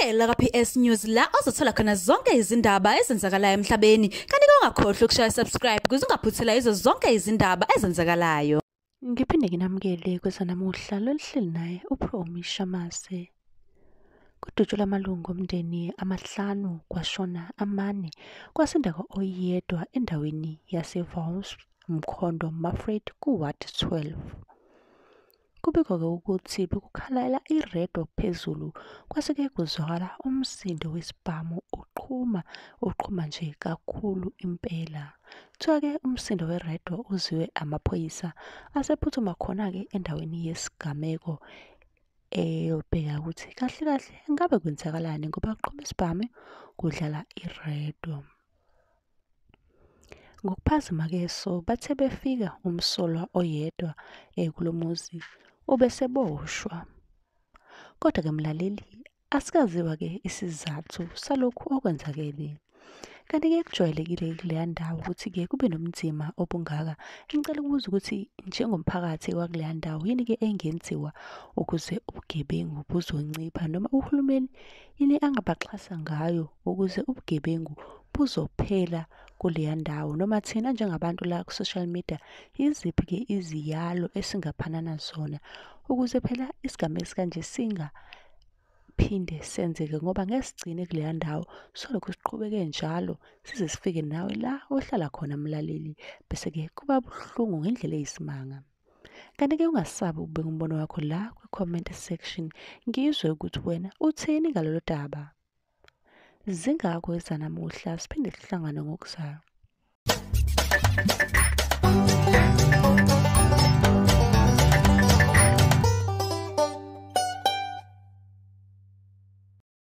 Ilandela kaPS News la ozothola khona zonke izindaba ezenzakalayo emhlabeni kanti ke ungakhohlwa ukushaya subscribe ukuze ungaphuthela izo zonke izindaba ezenzakalayo. Ngiphinde nginamukele kwezanamuhla lolihleli naye uPromi Shamase. Kudutshulwa amalungu omndeni amahlanu kwashona amane kwasinda oyedwa endaweni yaseVols Mkhondo Mafred kuward 12. Kubikwa-ke ukuthi bekukhalela irediyo phezulu kwase-ke kuzwakala umsindo wesibhamu uqhuma, uqhuma nje kakhulu impela. Kuthiwa-ke umsindo werediyo uzwiwe amaphoyisa asephuthuma khona-ke endaweni yesigameko eyobheka ukuthi kahle kahle ngabe kwenzakalani ngoba kuqhuma isibhamu kudlala irediyo. Ngokuphazima-ke so bathe befika umsolwa oyedwa eh, kulo muzi ubeseboshwa. Kodwa-ke mlaleli, asikaziwa-ke isizathu salokhu okwenzakele. Kanti-ke kujwayelekile kuleya ndawo ukuthi-ke kube nomnzima obungaka. Ngicela ukubuza ukuthi njengomphakathi wakuleya ndawo yini-ke engenziwa ukuze ubugebengu buzoncipha noma uhulumeni yini angabaxhasa ngayo ukuze ubugebengu buzophela kuleya ndawo noma thina njengabantu la ku-social media, yiziphi-ke iziyalo esingaphanana zona ukuze phela isigameko esikanje singaphinde senzeke ngoba ngeke sigcine kuleya ndawo solokhu siqhubeke njalo size sifike nawe la ohlala khona mlaleli, bese-ke kuba buhlungu ngendlela eyisimanga. Kanti-ke ungasabi ukubeka umbono wakho la kwi-comment section, ngizwe ukuthi wena uthini ngalolu daba. zingakwezana muhla siphinde sihlangane ngokuzayo